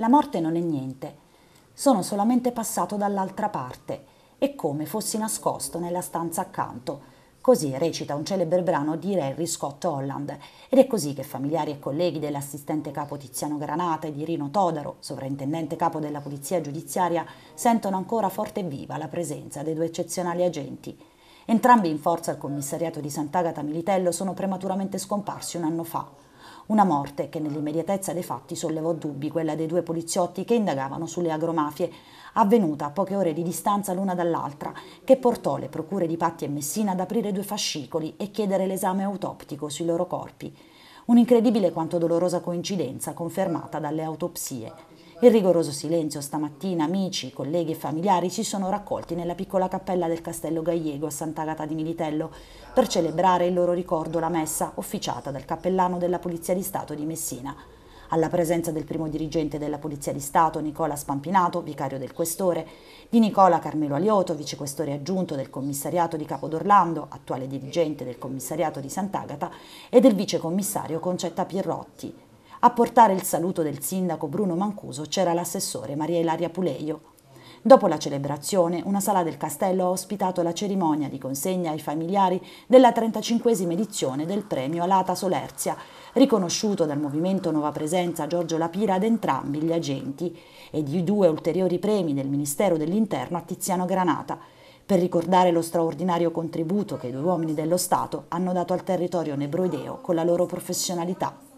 La morte non è niente. Sono solamente passato dall'altra parte e come fossi nascosto nella stanza accanto. Così recita un celebre brano di Harry Scott Holland ed è così che familiari e colleghi dell'assistente capo Tiziano Granata e di Rino Todaro, sovrintendente capo della Polizia Giudiziaria, sentono ancora forte e viva la presenza dei due eccezionali agenti. Entrambi in forza al commissariato di Sant'Agata Militello sono prematuramente scomparsi un anno fa. Una morte che nell'immediatezza dei fatti sollevò dubbi, quella dei due poliziotti che indagavano sulle agromafie, avvenuta a poche ore di distanza l'una dall'altra, che portò le procure di Patti e Messina ad aprire due fascicoli e chiedere l'esame autoptico sui loro corpi. Un'incredibile quanto dolorosa coincidenza confermata dalle autopsie. Il rigoroso silenzio stamattina amici, colleghi e familiari si sono raccolti nella piccola cappella del Castello Gallego a Sant'Agata di Militello per celebrare il loro ricordo la messa officiata dal cappellano della Polizia di Stato di Messina. Alla presenza del primo dirigente della Polizia di Stato, Nicola Spampinato, vicario del Questore, di Nicola Carmelo Alioto, vicequestore aggiunto del commissariato di Capodorlando, attuale dirigente del commissariato di Sant'Agata, e del vicecommissario Concetta Pierrotti, a portare il saluto del sindaco Bruno Mancuso c'era l'assessore Maria Ilaria Puleio. Dopo la celebrazione, una sala del castello ha ospitato la cerimonia di consegna ai familiari della 35 edizione del premio Alata Solerzia, riconosciuto dal movimento Nuova Presenza Giorgio Lapira ad entrambi gli agenti, e di due ulteriori premi del Ministero dell'Interno a Tiziano Granata, per ricordare lo straordinario contributo che i due uomini dello Stato hanno dato al territorio nebroideo con la loro professionalità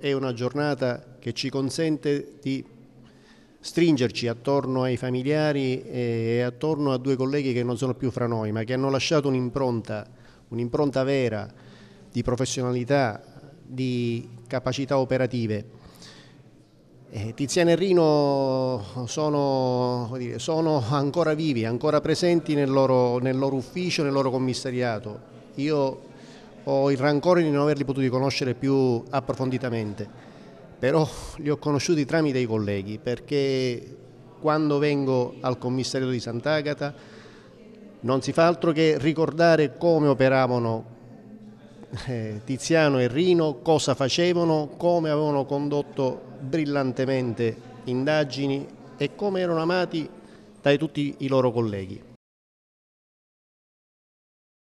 è una giornata che ci consente di stringerci attorno ai familiari e attorno a due colleghi che non sono più fra noi, ma che hanno lasciato un'impronta, un'impronta vera di professionalità, di capacità operative. Eh, Tiziano e Rino sono, sono, ancora vivi, ancora presenti nel loro, nel loro ufficio, nel loro commissariato. Io ho il rancore di non averli potuti conoscere più approfonditamente, però li ho conosciuti tramite i colleghi perché quando vengo al commissariato di Sant'Agata non si fa altro che ricordare come operavano eh, Tiziano e Rino, cosa facevano, come avevano condotto brillantemente indagini e come erano amati da tutti i loro colleghi.